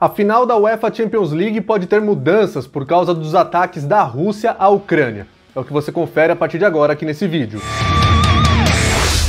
A final da UEFA Champions League pode ter mudanças por causa dos ataques da Rússia à Ucrânia. É o que você confere a partir de agora aqui nesse vídeo.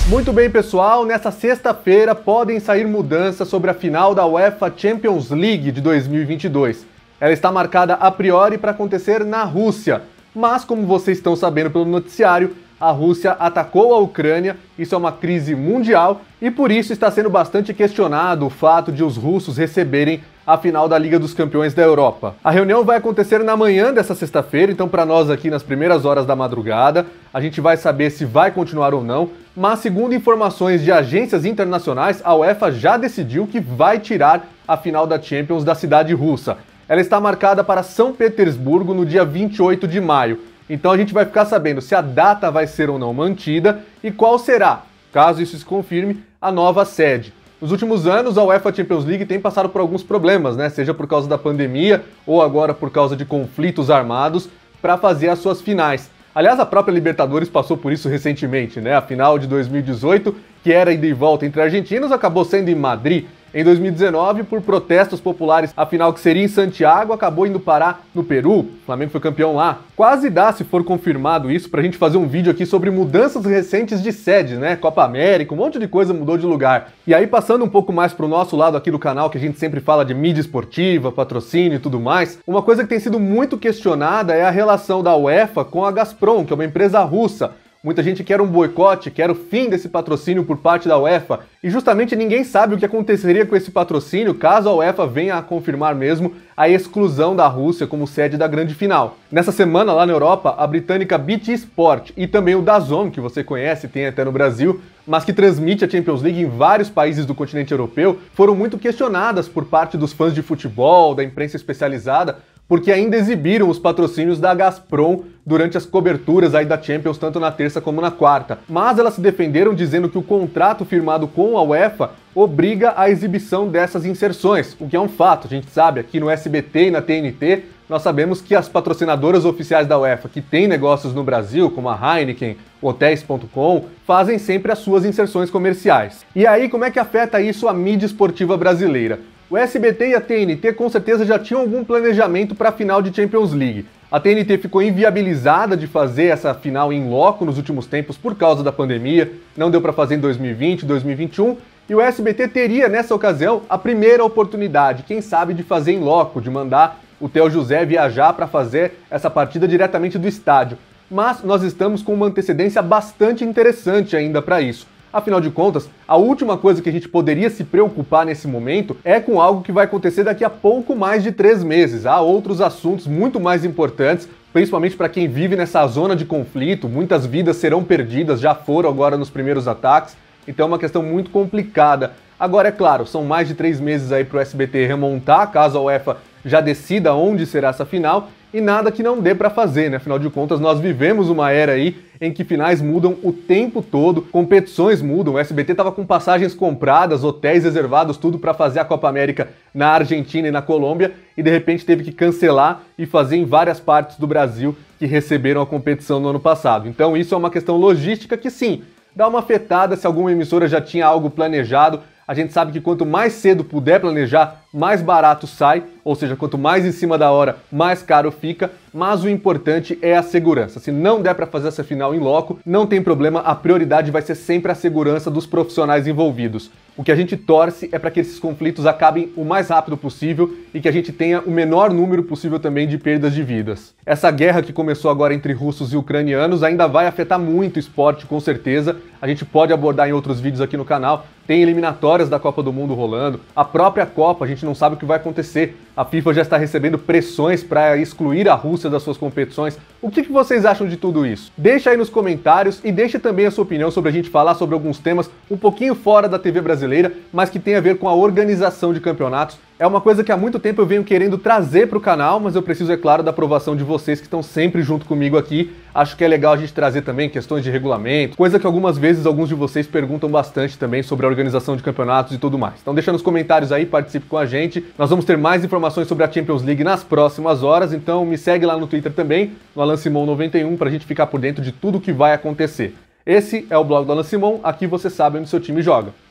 Muito bem, pessoal, nessa sexta-feira podem sair mudanças sobre a final da UEFA Champions League de 2022. Ela está marcada a priori para acontecer na Rússia, mas como vocês estão sabendo pelo noticiário, a Rússia atacou a Ucrânia, isso é uma crise mundial e por isso está sendo bastante questionado o fato de os russos receberem a final da Liga dos Campeões da Europa. A reunião vai acontecer na manhã dessa sexta-feira, então para nós aqui nas primeiras horas da madrugada, a gente vai saber se vai continuar ou não, mas segundo informações de agências internacionais, a UEFA já decidiu que vai tirar a final da Champions da cidade russa. Ela está marcada para São Petersburgo no dia 28 de maio. Então a gente vai ficar sabendo se a data vai ser ou não mantida e qual será, caso isso se confirme, a nova sede. Nos últimos anos, a UEFA Champions League tem passado por alguns problemas, né? Seja por causa da pandemia ou agora por causa de conflitos armados para fazer as suas finais. Aliás, a própria Libertadores passou por isso recentemente, né? A final de 2018, que era ida e volta entre argentinos, acabou sendo em Madrid. Em 2019, por protestos populares, afinal que seria em Santiago acabou indo parar no Peru. O Flamengo foi campeão lá. Quase dá, se for confirmado isso, pra gente fazer um vídeo aqui sobre mudanças recentes de sede, né? Copa América, um monte de coisa mudou de lugar. E aí, passando um pouco mais pro nosso lado aqui do canal, que a gente sempre fala de mídia esportiva, patrocínio e tudo mais, uma coisa que tem sido muito questionada é a relação da UEFA com a Gazprom, que é uma empresa russa. Muita gente quer um boicote, quer o fim desse patrocínio por parte da UEFA, e justamente ninguém sabe o que aconteceria com esse patrocínio caso a UEFA venha a confirmar mesmo a exclusão da Rússia como sede da grande final. Nessa semana, lá na Europa, a britânica BT Sport e também o DAZN, que você conhece, e tem até no Brasil, mas que transmite a Champions League em vários países do continente europeu, foram muito questionadas por parte dos fãs de futebol, da imprensa especializada, porque ainda exibiram os patrocínios da Gazprom durante as coberturas aí da Champions, tanto na terça como na quarta. Mas elas se defenderam dizendo que o contrato firmado com a UEFA obriga a exibição dessas inserções, o que é um fato, a gente sabe, aqui no SBT e na TNT, nós sabemos que as patrocinadoras oficiais da UEFA que têm negócios no Brasil, como a Heineken, hotéis.com, fazem sempre as suas inserções comerciais. E aí, como é que afeta isso a mídia esportiva brasileira? O SBT e a TNT com certeza já tinham algum planejamento para a final de Champions League, a TNT ficou inviabilizada de fazer essa final em loco nos últimos tempos por causa da pandemia, não deu para fazer em 2020, 2021, e o SBT teria nessa ocasião a primeira oportunidade, quem sabe, de fazer em loco, de mandar o Theo José viajar para fazer essa partida diretamente do estádio. Mas nós estamos com uma antecedência bastante interessante ainda para isso. Afinal de contas, a última coisa que a gente poderia se preocupar nesse momento é com algo que vai acontecer daqui a pouco mais de três meses. Há outros assuntos muito mais importantes principalmente para quem vive nessa zona de conflito, muitas vidas serão perdidas, já foram agora nos primeiros ataques, então é uma questão muito complicada. Agora, é claro, são mais de três meses aí para o SBT remontar, caso a UEFA já decida onde será essa final, e nada que não dê para fazer, né? Afinal de contas, nós vivemos uma era aí em que finais mudam o tempo todo, competições mudam. O SBT estava com passagens compradas, hotéis reservados, tudo para fazer a Copa América na Argentina e na Colômbia e de repente teve que cancelar e fazer em várias partes do Brasil que receberam a competição no ano passado. Então isso é uma questão logística que sim, dá uma afetada se alguma emissora já tinha algo planejado. A gente sabe que quanto mais cedo puder planejar, mais barato sai, ou seja, quanto mais em cima da hora, mais caro fica, mas o importante é a segurança. Se não der para fazer essa final em loco, não tem problema, a prioridade vai ser sempre a segurança dos profissionais envolvidos. O que a gente torce é para que esses conflitos acabem o mais rápido possível e que a gente tenha o menor número possível também de perdas de vidas. Essa guerra que começou agora entre russos e ucranianos ainda vai afetar muito o esporte, com certeza. A gente pode abordar em outros vídeos aqui no canal. Tem eliminatórias da Copa do Mundo rolando, a própria Copa, a gente gente não sabe o que vai acontecer. A FIFA já está recebendo pressões para excluir a Rússia das suas competições. O que, que vocês acham de tudo isso? Deixa aí nos comentários e deixa também a sua opinião sobre a gente falar sobre alguns temas um pouquinho fora da TV brasileira, mas que tem a ver com a organização de campeonatos é uma coisa que há muito tempo eu venho querendo trazer para o canal, mas eu preciso, é claro, da aprovação de vocês que estão sempre junto comigo aqui. Acho que é legal a gente trazer também questões de regulamento, coisa que algumas vezes alguns de vocês perguntam bastante também sobre a organização de campeonatos e tudo mais. Então deixa nos comentários aí, participe com a gente. Nós vamos ter mais informações sobre a Champions League nas próximas horas, então me segue lá no Twitter também, no AlanSimon91, para a gente ficar por dentro de tudo que vai acontecer. Esse é o blog do Alan Simon, aqui você sabe onde seu time joga.